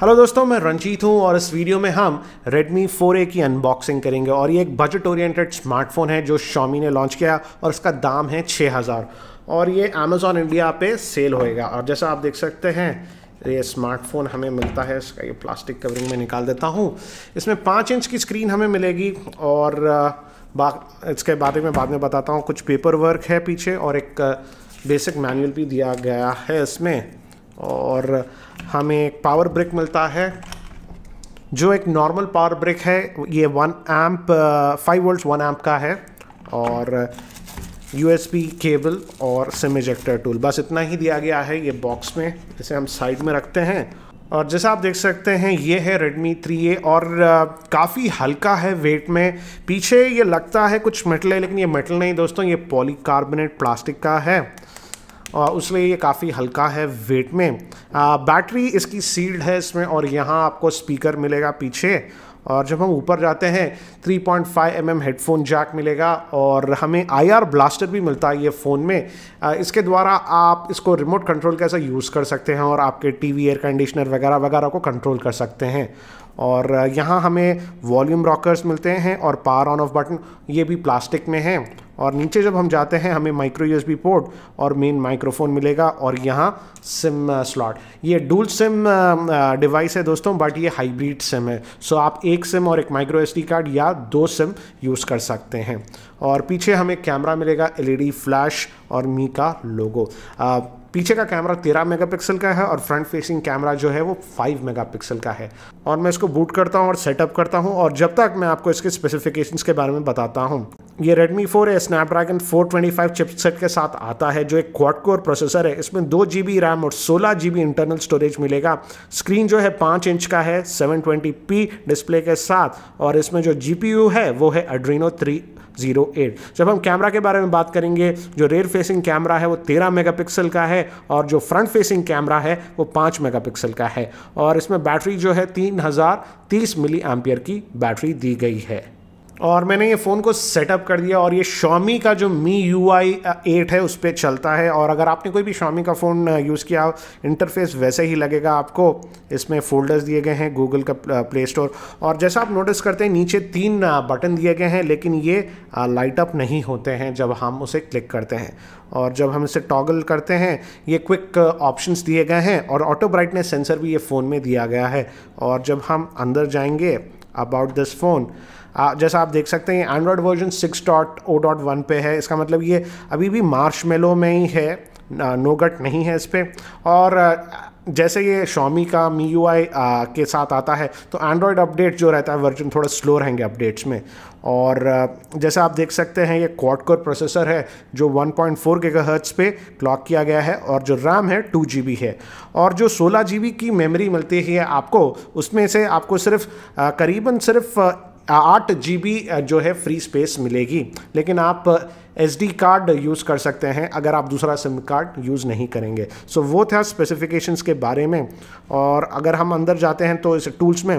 hello दोस्तों मैं रंजीत हूं और इस वीडियो में हम Redmi 4A की अनबॉक्सिंग करेंगे और ये एक बजट ओरिएंटेड स्मार्टफोन है जो Xiaomi ने लॉन्च किया और इसका दाम है 6000 और ये Amazon इंडिया पे सेल होएगा और जैसा आप देख सकते हैं ये स्मार्टफोन हमें मिलता है इसका ये प्लास्टिक कवरिंग में निकाल देता हूँ इसमें पाँच इंच की स्क्रीन हमें मिलेगी और बा इसके बारे में बाद में बताता हूँ कुछ पेपर वर्क है पीछे और एक बेसिक मैनुअल भी दिया गया है इसमें और हमें एक पावर ब्रिक मिलता है जो एक नॉर्मल पावर ब्रिक है ये one amp five volt one amp का है और यूएसबी केबल और सिम इजेक्टर टूल बस इतना ही दिया गया है ये बॉक्स में इसे हम साइड में रखते हैं और जैसा आप देख सकते हैं ये है Redmi 3A और uh, काफ़ी हल्का है वेट में पीछे ये लगता है कुछ मेटल है लेकिन ये मेटल नहीं दोस्तों ये पॉलीकार्बोनेट प्लास्टिक का है उसमें ये काफ़ी हल्का है वेट में बैटरी इसकी सील्ड है इसमें और यहाँ आपको स्पीकर मिलेगा पीछे और जब हम ऊपर जाते हैं 3.5 पॉइंट mm हेडफोन जैक मिलेगा और हमें आईआर ब्लास्टर भी मिलता है ये फ़ोन में इसके द्वारा आप इसको रिमोट कंट्रोल कैसा यूज़ कर सकते हैं और आपके टीवी एयर कंडीशनर वगैरह वगैरह को कंट्रोल कर सकते हैं और यहाँ हमें वॉल्यूम रॉकर्स मिलते हैं और पावर ऑन ऑफ बटन ये भी प्लास्टिक में हैं और नीचे जब हम जाते हैं हमें माइक्रो यूएसबी पोर्ट और मेन माइक्रोफोन मिलेगा और यहाँ सिम स्लॉट uh, ये डूल सिम डिवाइस है दोस्तों बट ये हाइब्रिड सिम है सो आप एक सिम और एक माइक्रो एस कार्ड या दो सिम यूज़ कर सकते हैं और पीछे हमें कैमरा मिलेगा एलईडी फ्लैश e और मी का लोगो पीछे का कैमरा तेरह मेगापिक्सल का है और फ्रंट फेसिंग कैमरा जो है वो फाइव मेगापिक्सल का है और मैं इसको बूट करता हूँ और सेटअप करता हूँ और जब तक मैं आपको इसके स्पेसिफिकेशंस के बारे में बताता हूँ ये Redmi 4 है स्नैपड्रैगन 425 चिपसेट के साथ आता है जो एक क्वाड कोर प्रोसेसर है इसमें दो जी रैम और सोलह जी इंटरनल स्टोरेज मिलेगा स्क्रीन जो है पाँच इंच का है 720p डिस्प्ले के साथ और इसमें जो जी है वो है अड्रीनो थ्री जीरो एट जब हम कैमरा के बारे में बात करेंगे जो रेयर फेसिंग कैमरा है वो तेरह मेगापिक्सल का है और जो फ्रंट फेसिंग कैमरा है वो पाँच मेगापिक्सल का है और इसमें बैटरी जो है तीन हज़ार तीस मिली एम्पियर की बैटरी दी गई है और मैंने ये फ़ोन को सेटअप कर दिया और ये शॉमी का जो मी यू आई एट है उस पर चलता है और अगर आपने कोई भी शॉमी का फ़ोन यूज़ किया इंटरफेस वैसे ही लगेगा आपको इसमें फोल्डर्स दिए गए हैं गूगल का प्ले स्टोर और जैसा आप नोटिस करते हैं नीचे तीन बटन दिए गए हैं लेकिन ये लाइट अप नहीं होते हैं जब हम उसे क्लिक करते हैं और जब हम इसे टॉगल करते हैं ये क्विक ऑप्शंस दिए गए हैं और ऑटो ब्राइटनेस सेंसर भी ये फ़ोन में दिया गया है और जब हम अंदर जाएंगे अबाउट दिस फ़ोन जैसा आप देख सकते हैं Android version six dot O dot one पे है इसका मतलब ये अभी भी मार्च मेलो में ही है नोगट नहीं है इस पर और जैसे ये शॉमी का मी यू आई के साथ आता है तो एंड्रॉयड अपडेट जो रहता है वर्जन थोड़ा स्लो रहेंगे अपडेट्स में और जैसे आप देख सकते हैं ये क्वाड कोर प्रोसेसर है जो 1.4 पॉइंट पे क्लॉक किया गया है और जो रैम है टू जी है और जो सोलह जी की मेमोरी मिलती है आपको उसमें से आपको सिर्फ करीबन सिर्फ आठ जी जो है फ्री स्पेस मिलेगी लेकिन आप एस कार्ड यूज़ कर सकते हैं अगर आप दूसरा सिम कार्ड यूज़ नहीं करेंगे सो so, वो था स्पेसिफिकेशंस के बारे में और अगर हम अंदर जाते हैं तो इस टूल्स में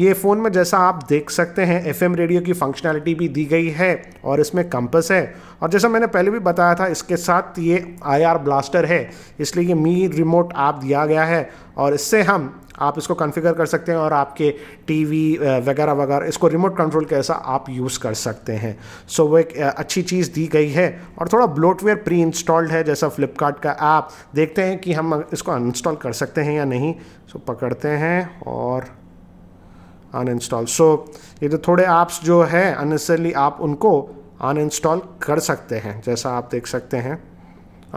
ये फ़ोन में जैसा आप देख सकते हैं एफ रेडियो की फंक्शनैलिटी भी दी गई है और इसमें कंपस है और जैसा मैंने पहले भी बताया था इसके साथ ये आई ब्लास्टर है इसलिए ये मी रिमोट ऐप दिया गया है और इससे हम आप इसको कॉन्फ़िगर कर सकते हैं और आपके टीवी वगैरह वगैरह इसको रिमोट कंट्रोल कैसा आप यूज़ कर सकते हैं सो so, वो एक अच्छी चीज़ दी गई गई है और थोड़ा ब्लोटवेयर प्री इंस्टॉल्ड है जैसा फ्लिपकार्ट का ऐप देखते हैं कि हम इसको अनइंस्टॉल कर सकते हैं या नहीं सो so, पकड़ते हैं और अनइंस्टॉल सो so, ये तो थोड़े ऐप्स जो है अननेसरली आप उनको अनइंस्टॉल कर सकते हैं जैसा आप देख सकते हैं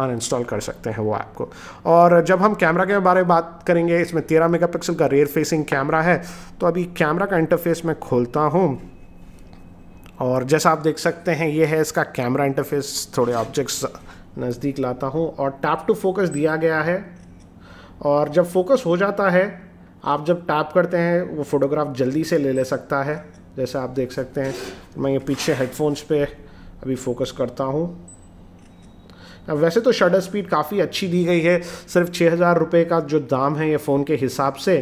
अनइंस्टॉल कर सकते हैं वो ऐप को और जब हम कैमरा के बारे में बात करेंगे इसमें तेरह मेगापिक्सल का रेयर फेसिंग कैमरा है तो अभी कैमरा का इंटरफेस मैं खोलता हूँ और जैसा आप देख सकते हैं ये है इसका कैमरा इंटरफेस थोड़े ऑब्जेक्ट्स नज़दीक लाता हूँ और टैप टू फोकस दिया गया है और जब फोकस हो जाता है आप जब टैप करते हैं वो फोटोग्राफ जल्दी से ले ले सकता है जैसे आप देख सकते हैं मैं ये पीछे हेडफोन्स पे अभी फोकस करता हूँ वैसे तो शटर स्पीड काफ़ी अच्छी दी गई है सिर्फ छः हज़ार रुपये का जो दाम है ये फ़ोन के हिसाब से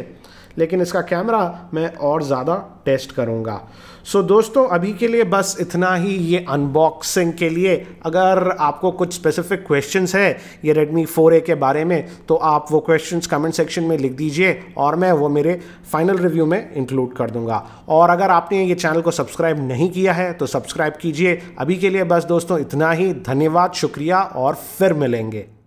लेकिन इसका कैमरा मैं और ज़्यादा टेस्ट करूँगा सो so, दोस्तों अभी के लिए बस इतना ही ये अनबॉक्सिंग के लिए अगर आपको कुछ स्पेसिफिक क्वेश्चंस है ये Redmi 4A के बारे में तो आप वो क्वेश्चंस कमेंट सेक्शन में लिख दीजिए और मैं वो मेरे फाइनल रिव्यू में इंक्लूड कर दूंगा और अगर आपने ये चैनल को सब्सक्राइब नहीं किया है तो सब्सक्राइब कीजिए अभी के लिए बस दोस्तों इतना ही धन्यवाद शुक्रिया और फिर मिलेंगे